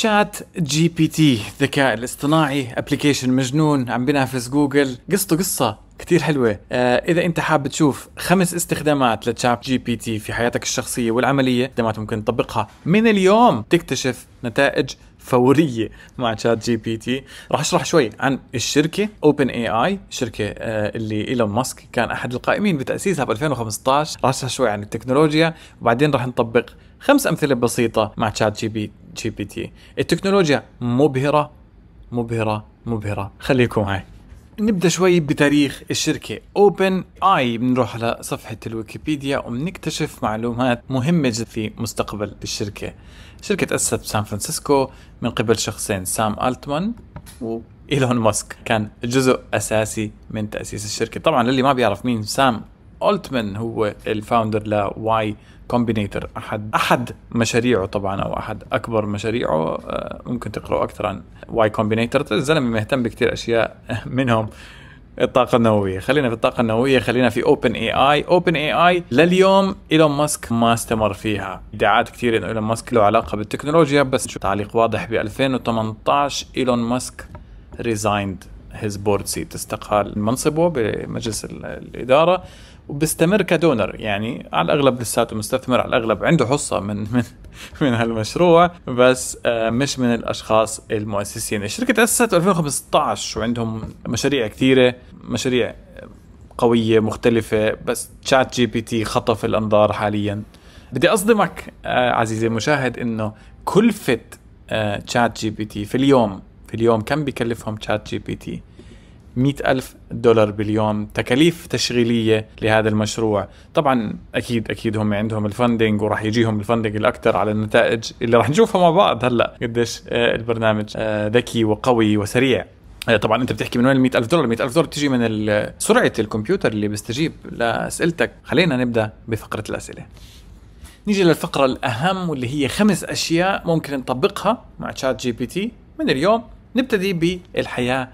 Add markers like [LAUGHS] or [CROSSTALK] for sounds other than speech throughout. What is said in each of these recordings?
شات جي بي تي الذكاء الاصطناعي ابلكيشن مجنون عم بينافس جوجل قصته قصه كتير حلوة آه إذا أنت حاب تشوف خمس استخدامات لتشات جي بي تي في حياتك الشخصية والعملية استخدامات ممكن تطبقها من اليوم تكتشف نتائج فورية مع تشات جي بي تي رح اشرح شوي عن الشركة اوبن اي اي الشركة آه اللي ايلون ماسك كان احد القائمين بتأسيسها ب 2015 رح اشرح شوي عن التكنولوجيا وبعدين رح نطبق خمس امثله بسيطه مع تشات جي بي جي بي تي التكنولوجيا مبهرة مبهرة مبهرة خليكم معي نبدا شوي بتاريخ الشركه اوبن اي بنروح على صفحه الويكيبيديا وبنكتشف معلومات مهمه جدا في مستقبل الشركه شركه تاسست بسان فرانسيسكو من قبل شخصين سام التمان وإيلون ماسك كان جزء اساسي من تاسيس الشركه طبعا للي ما بيعرف مين سام التمان هو الفاوندر لواي كومبينيتر احد احد مشاريعه طبعا او احد اكبر مشاريعه آه، ممكن تقراوا اكثر عن واي كومبينيتر الزلمه مهتم بكثير اشياء [LAUGHS] منهم الطاقه النوويه خلينا في الطاقه النوويه خلينا في اوبن اي اي اوبن اي اي لليوم ايلون ماسك ما استمر فيها ادعاءات كثير انه ايلون ماسك له علاقه بالتكنولوجيا بس تعليق واضح ب 2018 ايلون ماسك ريزايند هيز بورد سيت استقال من منصبه بمجلس الاداره وبستمر كدونر يعني على الاغلب لساته مستثمر على الاغلب عنده حصه من [LAUGHS] من من هالمشروع بس آه، مش من الاشخاص المؤسسين الشركه تاسست 2015 وعندهم مشاريع كثيره مشاريع قويه مختلفه بس تشات جي بي تي خطف الانظار حاليا بدي اصدمك آه، عزيزي المشاهد انه كلفه تشات آه، جي بي تي في اليوم في اليوم كم بكلفهم تشات جي بي تي 100 ألف دولار باليوم تكاليف تشغيلية لهذا المشروع طبعا أكيد أكيد هم عندهم الفندنج وراح يجيهم الفندنج الأكثر على النتائج اللي راح نشوفها مع بعض هلأ قديش آه، البرنامج آه، ذكي وقوي وسريع آه، طبعا انت بتحكي من وين ال ألف دولار ال ألف دولار بتيجي من سرعه الكمبيوتر اللي بيستجيب لاسئلتك خلينا نبدا بفقره الاسئله نيجي للفقره الاهم واللي هي خمس اشياء ممكن نطبقها مع تشات جي بي تي من اليوم نبتدي بالحياه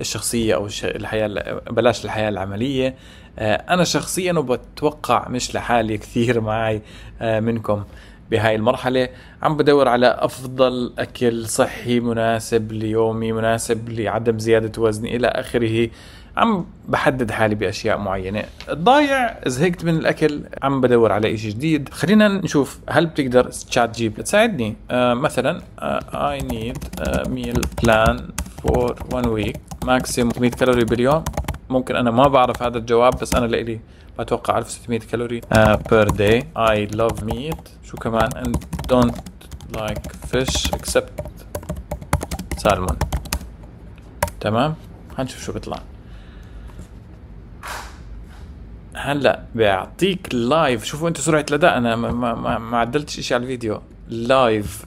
الشخصيه او الحياه بلاش الحياه العمليه آه، انا شخصيا وبتوقع مش لحالي كثير معي آه، منكم بهاي المرحله عم بدور على افضل اكل صحي مناسب ليومي مناسب لعدم زياده وزني الى اخره عم بحدد حالي باشياء معينه ضايع زهقت من الاكل عم بدور على إشي جديد خلينا نشوف هل بتقدر تشات جيب تساعدني آه مثلا اي نيد ميل بلان فور 1 ويك ماكسيموم 100 كالوري باليوم ممكن انا ما بعرف هذا الجواب بس انا لإلي بتوقع 1600 كالوري بير داي اي لاف ميت شو كمان اند دونت لايك فيش اكسبت سالمون تمام هنشوف شو بيطلع هلا بيعطيك لايف شوفوا انت سرعه الاداء انا ما ما, ما عدلتش شيء على الفيديو لايف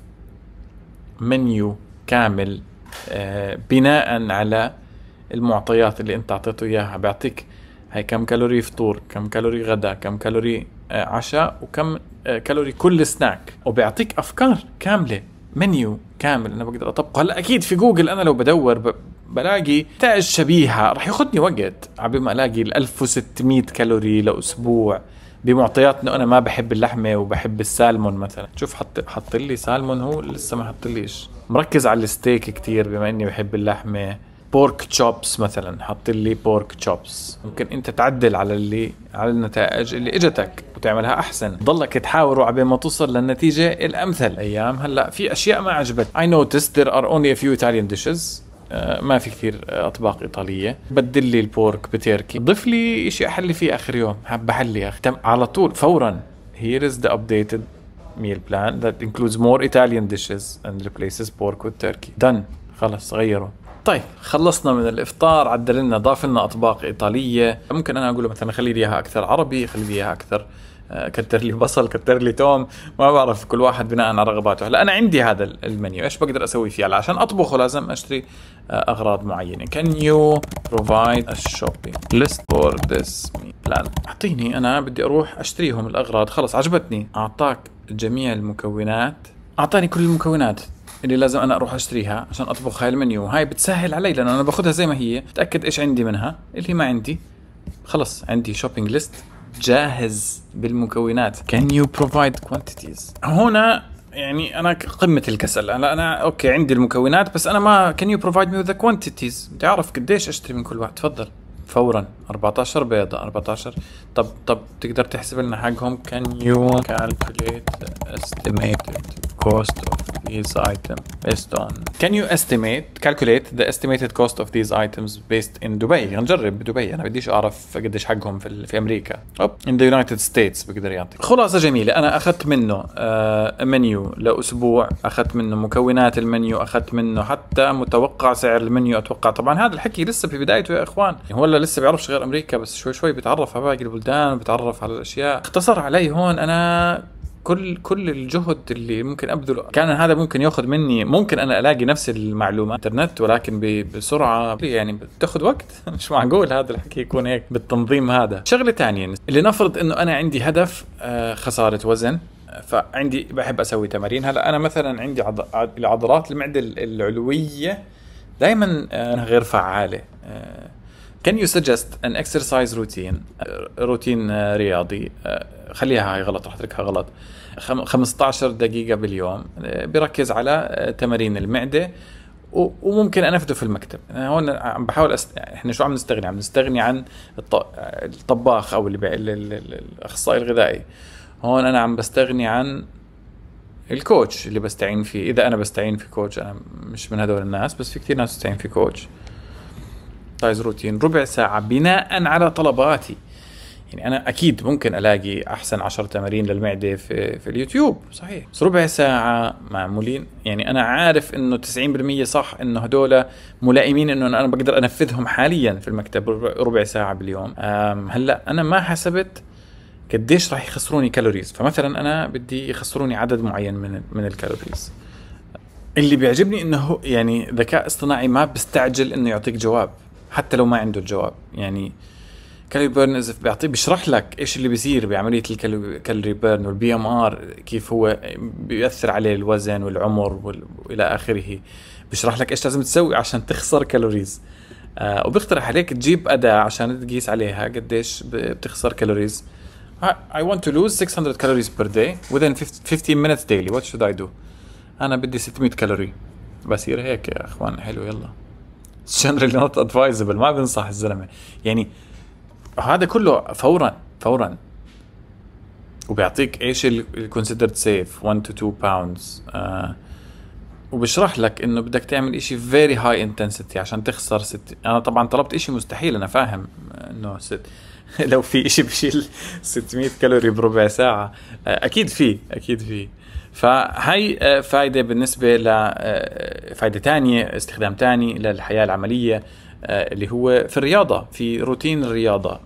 منيو كامل آه بناء على المعطيات اللي انت اعطيته اياها بيعطيك هي كم كالوري فطور كم كالوري غدا كم كالوري آه، عشاء وكم آه، كالوري كل سناك وبيعطيك افكار كامله منيو كامل انا بقدر اطبقه هلا اكيد في جوجل انا لو بدور بلاقي نتائج شبيهه رح ياخذني وقت على ما الاقي ال 1600 كالوري لاسبوع بمعطيات انه انا ما بحب اللحمه وبحب السالمون مثلا شوف حط حط لي سالمون هو لسه ما حط ليش مركز على الستيك كتير بما اني بحب اللحمه بورك تشوبس مثلا حط لي بورك تشوبس ممكن انت تعدل على اللي على النتائج اللي اجتك وتعملها احسن ضلك تحاول على ما توصل للنتيجه الامثل ايام هلا في اشياء ما عجبت اي نوتس there ار اونلي a few Italian dishes آه، ما في كثير اطباق ايطاليه بدل لي البورك بتركي ضف لي شيء احلي فيه اخر يوم حب احلي اخي على طول فورا هير از ذا ابديتد ميل بلان ذات انكلودز مور ايطاليان dishes اند ريبليسز بورك وتركي دن خلص غيره طيب خلصنا من الافطار عدل لنا ضاف لنا اطباق ايطاليه ممكن انا اقول له مثلا خلي لي اياها اكثر عربي خلي لي اياها اكثر آه، كتر لي بصل كتر لي توم ما بعرف كل واحد بناء على رغباته هلا انا عندي هذا المنيو ايش بقدر اسوي فيه عشان اطبخه لازم اشتري آه، اغراض معينه كان يو بروفايد الشوبينج ليست فور ذس لا اعطيني انا بدي اروح اشتريهم الاغراض خلص عجبتني اعطاك جميع المكونات اعطاني كل المكونات اللي لازم انا اروح اشتريها عشان اطبخ هاي المنيو هاي بتسهل علي لانه انا باخذها زي ما هي بتاكد ايش عندي منها اللي ما عندي خلص عندي شوبينج ليست جاهز بالمكونات can you provide quantities هنا يعني انا قمه الكسل انا انا اوكي عندي المكونات بس انا ما can you provide me with the quantities بدي اعرف قديش اشتري من كل واحد تفضل فورا 14 بيضة 14 طب طب تقدر تحسب لنا حقهم can you calculate the estimated cost of these items based on can you estimate calculate the estimated cost of these items based in Dubai نجرب بدبي انا بديش اعرف قديش حقهم في في امريكا اوب in the United States بقدر يعطي خلاصه جميله انا اخذت منه آه، منيو لاسبوع اخذت منه مكونات المنيو اخذت منه حتى متوقع سعر المنيو اتوقع طبعا هذا الحكي لسه في بدايته يا اخوان هو لسه بيعرفش غير امريكا بس شوي شوي بيتعرف على باقي البلدان بيتعرف على الاشياء اختصر علي هون انا كل كل الجهد اللي ممكن ابذله كان هذا ممكن ياخذ مني ممكن انا الاقي نفس المعلومه انترنت ولكن بسرعه يعني بتاخذ وقت [LAUGHS] مش معقول هذا الحكي يكون هيك بالتنظيم هذا شغله ثانيه لنفرض انه انا عندي هدف آه، خساره وزن فعندي بحب اسوي تمارين هلا انا مثلا عندي عض... العضلات المعده العلويه دائما آه، غير فعاله آه، Can you suggest an exercise routine روتين uh, uh, رياضي uh, خليها هاي غلط رح اتركها غلط 15 دقيقة باليوم بركز على تمارين المعدة وممكن انفذه في المكتب انا هون عم بحاول أست... احنا شو عم نستغني عم نستغني عن الط... الطباخ او اللي ب... الاخصائي الغذائي هون انا عم بستغني عن الكوتش اللي بستعين فيه اذا انا بستعين في كوتش انا مش من هدول الناس بس في كثير ناس بتستعين في كوتش تايز روتين ربع ساعة بناء على طلباتي يعني انا اكيد ممكن الاقي احسن عشر تمارين للمعده في في اليوتيوب صحيح بس ربع ساعه معمولين يعني انا عارف انه 90% صح انه هدول ملائمين انه انا بقدر انفذهم حاليا في المكتب ربع ساعه باليوم هلا انا ما حسبت قديش راح يخسروني كالوريز فمثلا انا بدي يخسروني عدد معين من من الكالوريز اللي بيعجبني انه يعني ذكاء اصطناعي ما بيستعجل انه يعطيك جواب حتى لو ما عنده الجواب يعني كالوري بيرن اذا بيعطيه بيشرح لك ايش اللي بيصير بعمليه الكالوري بيرن والبي ام ار كيف هو بياثر عليه الوزن والعمر والى اخره بيشرح لك ايش لازم تسوي عشان تخسر كالوريز آه وبيقترح عليك تجيب اداه عشان تقيس عليها قديش بتخسر كالوريز I want to lose 600 calories per day within 15 minutes daily what should I do انا بدي 600 كالوري بصير هيك يا اخوان حلو يلا generally not advisable ما بنصح الزلمه يعني هذا كله فورا فورا وبيعطيك ايش الكونسيدرد سيف 1 تو 2 باوندز وبشرح لك انه بدك تعمل شيء فيري هاي انتنسيتي عشان تخسر ست انا طبعا طلبت شيء مستحيل انا فاهم انه ست [LAUGHS] لو في شيء بشيل 600 كالوري بربع ساعة آه، أكيد في أكيد في فهي آه، فايدة بالنسبة ل آه، فائدة ثانية استخدام ثاني للحياة العملية اللي هو في الرياضة في روتين الرياضة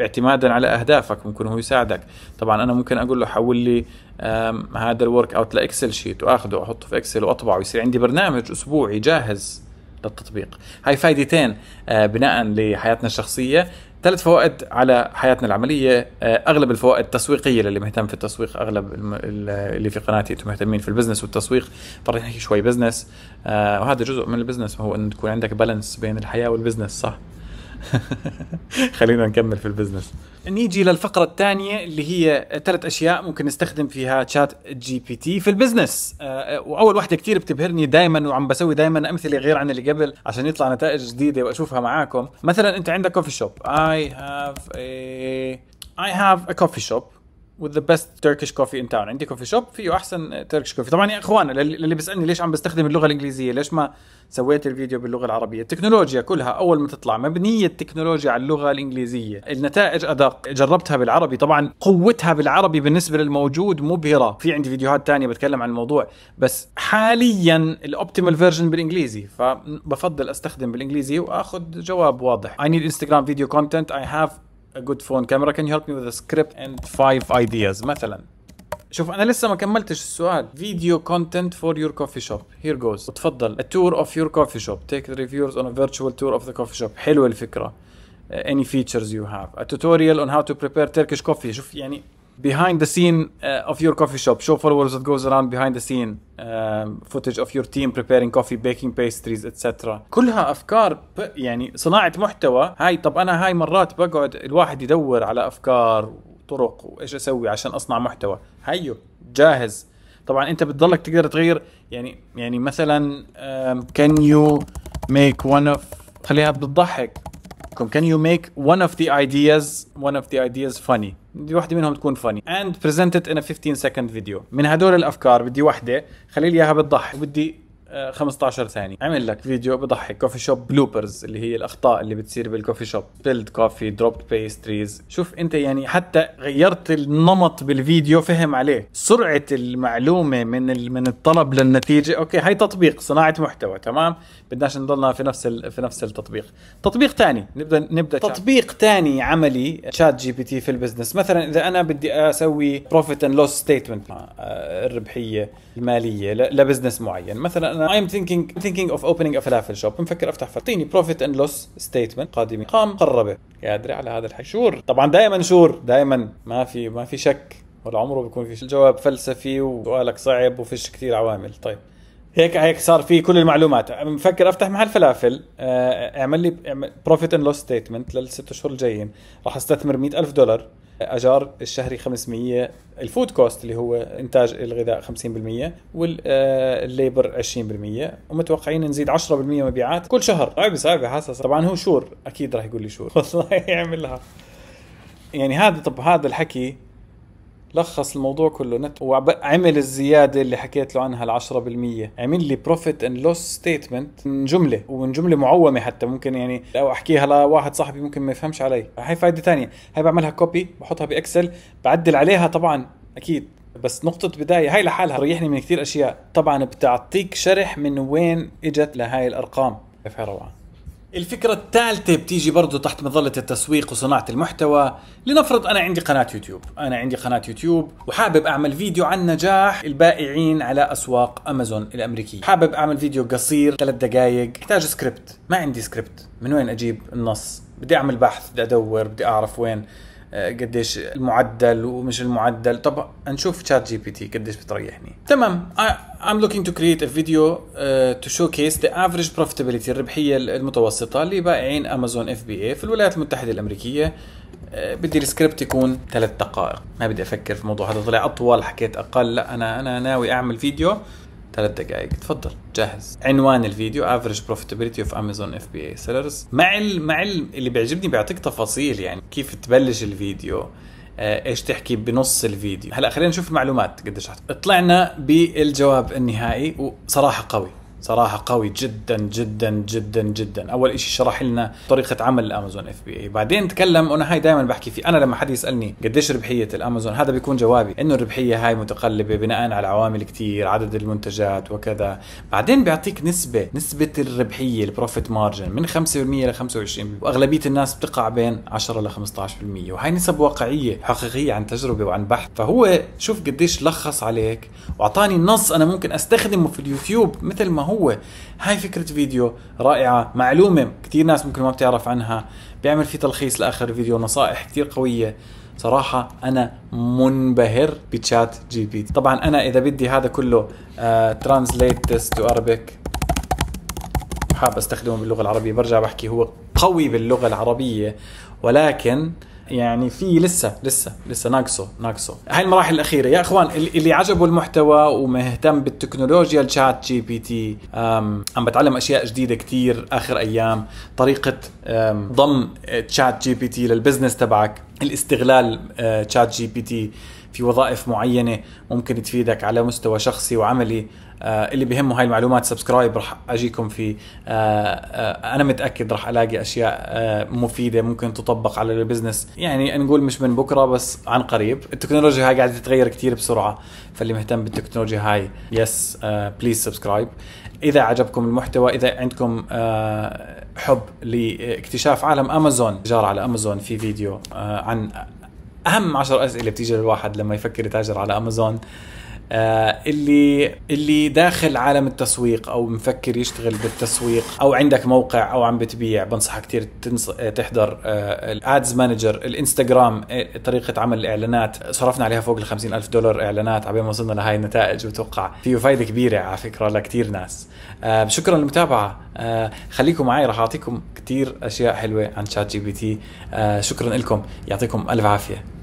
اعتمادا على أهدافك ممكن هو يساعدك طبعا أنا ممكن أقول له حول لي هذا الورك أوت لإكسل شيت وأخذه وأحطه في إكسل وأطبعه ويصير عندي برنامج أسبوعي جاهز للتطبيق هاي فايدتين بناء لحياتنا الشخصية ثلاث فوائد على حياتنا العملية آه، أغلب الفوائد تسويقية للي مهتم في التسويق أغلب اللي في قناتي أنتم مهتمين في البزنس والتسويق فرح نحكي شوي بزنس آه، وهذا جزء من البزنس هو أن تكون عندك بالانس بين الحياة والبزنس صح [LAUGHS] خلينا نكمل في البزنس نيجي للفقرة الثانية اللي هي ثلاث أشياء ممكن نستخدم فيها شات جي بي تي في البزنس آه، وأول واحدة كثير بتبهرني دائما وعم بسوي دائما أمثلة غير عن اللي قبل عشان يطلع نتائج جديدة وأشوفها معاكم مثلا أنت عندك كوفي شوب I have a I have a coffee shop with the best Turkish coffee in town عندي كوفي شوب فيه احسن تركش كوفي طبعا يا اخوان اللي بيسالني ليش عم بستخدم اللغه الانجليزيه ليش ما سويت الفيديو باللغه العربيه التكنولوجيا كلها اول ما تطلع مبنيه التكنولوجيا على اللغه الانجليزيه النتائج ادق جربتها بالعربي طبعا قوتها بالعربي بالنسبه للموجود مبهره في عندي فيديوهات تانية بتكلم عن الموضوع بس حاليا الاوبتيمال فيرجن بالانجليزي فبفضل استخدم بالانجليزي واخذ جواب واضح I need Instagram video content I have a good phone camera can you help me with a script and five ideas مثلا شوف انا لسه ما كملتش السؤال فيديو كونتنت فور يور كوفي شوب هير جوز تفضل a tour of your coffee shop take the reviews on a virtual tour of the coffee shop حلوه الفكره uh, any features you have a tutorial on how to prepare Turkish coffee شوف يعني behind the scene uh, of your coffee shop. Show followers what goes around behind the scene. Um, footage of your team preparing coffee, baking pastries, etc. كلها افكار ب... يعني صناعه محتوى هاي طب انا هاي مرات بقعد الواحد يدور على افكار وطرق وايش اسوي عشان اصنع محتوى هيو جاهز طبعا انت بتضلك تقدر تغير يعني يعني مثلا كان يو ميك ون اوف خليها بتضحك كان يو ميك ون اوف ذا ايدياز ون اوف ذا ايدياز فاني بدي وحده منهم تكون فاني اند بريزنتد ان 15 سكند فيديو من هدول الافكار بدي وحده خلي لي اياها بتضحك وبدي 15 آه، ثانيه عمل لك فيديو بضحك كوفي شوب بلوبرز اللي هي الاخطاء اللي بتصير بالكوفي شوب بيلد كوفي دروب بيستريز شوف انت يعني حتى غيرت النمط بالفيديو فهم عليه سرعه المعلومه من من الطلب للنتيجه اوكي هاي تطبيق صناعه محتوى تمام بدناش نضلنا في نفس في نفس التطبيق تطبيق ثاني نبدا نبدا تطبيق ثاني عملي شات جي بي تي في البزنس مثلا اذا انا بدي اسوي بروفيت اند لوس ستيتمنت الربحيه الماليه لبزنس معين مثلا انا ايم ثينكينج ثينكينج اوف اوبننج ا فلافل شوب مفكر افتح اعطيني بروفيت اند لوس ستيتمنت قادمين قام قربه ادري على هذا الحكي شور طبعا دائما شور دائما ما في ما في شك ولا عمره بيكون في الجواب فلسفي وسؤالك صعب وفيش كثير عوامل طيب هيك هيك صار في كل المعلومات مفكر افتح محل فلافل آه، اعمل لي بروفيت اند لوس ستيتمنت للست اشهر الجايين راح استثمر 100000 دولار اجار الشهري 500 الفود كوست اللي هو انتاج الغذاء 50% والليبر 20% ومتوقعين نزيد 10% مبيعات كل شهر طيب، صعبه صعبه حاسس طبعا هو شور اكيد راح يقول لي شور والله يعملها يعني هذا طب هذا الحكي لخص الموضوع كله نت وعمل الزياده اللي حكيت له عنها ال 10% عمل لي بروفيت اند لوس ستيتمنت من جمله ومن جمله معومه حتى ممكن يعني لو احكيها لواحد صاحبي ممكن ما يفهمش علي هاي فائده ثانيه هاي بعملها كوبي بحطها باكسل بعدل عليها طبعا اكيد بس نقطة بداية هاي لحالها ريحني من كثير أشياء طبعا بتعطيك شرح من وين إجت لهاي الأرقام كيف روعة الفكرة الثالثة بتيجي برضو تحت مظلة التسويق وصناعة المحتوى لنفرض أنا عندي قناة يوتيوب أنا عندي قناة يوتيوب وحابب أعمل فيديو عن نجاح البائعين على أسواق أمازون الأمريكية حابب أعمل فيديو قصير ثلاث دقايق أحتاج سكريبت ما عندي سكريبت من وين أجيب النص بدي أعمل بحث بدي أدور بدي أعرف وين آه، قديش المعدل ومش المعدل طب نشوف شات جي بي تي قديش بتريحني تمام I'm looking to create a video uh, to showcase the average profitability الربحية المتوسطة لبائعين امازون اف بي اي في الولايات المتحدة الامريكية uh, بدي السكريبت يكون ثلاث دقائق ما بدي افكر في الموضوع هذا طلع اطول حكيت اقل لا انا انا ناوي اعمل فيديو ثلاث دقائق تفضل جاهز عنوان الفيديو افريج بروفيتابيلتي اوف امازون اف بي اي سيلرز مع ال مع ال اللي بيعجبني بيعطيك تفاصيل يعني كيف تبلش الفيديو آه، ايش تحكي بنص الفيديو هلا خلينا نشوف المعلومات قديش طلعنا بالجواب النهائي وصراحه قوي صراحه قوي جدا جدا جدا جدا اول شيء شرح لنا طريقه عمل الامازون اف بي اي بعدين تكلم وانا هاي دائما بحكي فيه انا لما حد يسالني قديش ربحيه الامازون هذا بيكون جوابي انه الربحيه هاي متقلبه بناء على عوامل كثير عدد المنتجات وكذا بعدين بيعطيك نسبه نسبه الربحيه البروفيت مارجن من 5% ل 25% واغلبيه الناس بتقع بين 10 ل 15% وهي نسب واقعيه حقيقيه عن تجربه وعن بحث فهو شوف قديش لخص عليك واعطاني النص انا ممكن استخدمه في اليوتيوب مثل ما هو هو هاي فكرة فيديو رائعة معلومة كثير ناس ممكن ما بتعرف عنها بيعمل في تلخيص لآخر فيديو نصائح كثير قوية صراحة أنا منبهر بتشات جي بي تي طبعا أنا إذا بدي هذا كله ترانسليت آه، تو Arabic حاب استخدمه باللغة العربية برجع بحكي هو قوي باللغة العربية ولكن يعني في لسه لسه لسه ناقصه ناقصه هاي المراحل الاخيره يا اخوان اللي عجبه المحتوى ومهتم بالتكنولوجيا الشات جي بي تي عم بتعلم اشياء جديده كثير اخر ايام طريقه ضم تشات جي بي تي للبزنس تبعك الاستغلال تشات جي بي تي في وظائف معينه ممكن تفيدك على مستوى شخصي وعملي آه، اللي بيهمه هاي المعلومات سبسكرايب رح اجيكم في آه، آه، انا متاكد رح الاقي اشياء مفيده ممكن تطبق على البزنس يعني نقول مش من بكره بس عن قريب التكنولوجيا هاي قاعده تتغير كثير بسرعه فاللي مهتم بالتكنولوجيا هاي يس بليز سبسكرايب اذا عجبكم المحتوى اذا عندكم حب لاكتشاف عالم امازون جار على امازون في فيديو عن اهم عشر اسئله بتيجي للواحد لما يفكر يتاجر على امازون آه، اللي اللي داخل عالم التسويق او مفكر يشتغل بالتسويق او عندك موقع او عم بتبيع بنصحك كثير آه، تحضر الادز مانجر الانستغرام طريقه عمل الاعلانات صرفنا عليها فوق ال ألف دولار اعلانات عبين ما وصلنا لهي النتائج وتوقع فيه فايده كبيره على فكره لكثير ناس آه، شكرا للمتابعه خليكم معي راح اعطيكم كثير اشياء حلوه عن شات جي بي تي شكرا لكم يعطيكم الف عافيه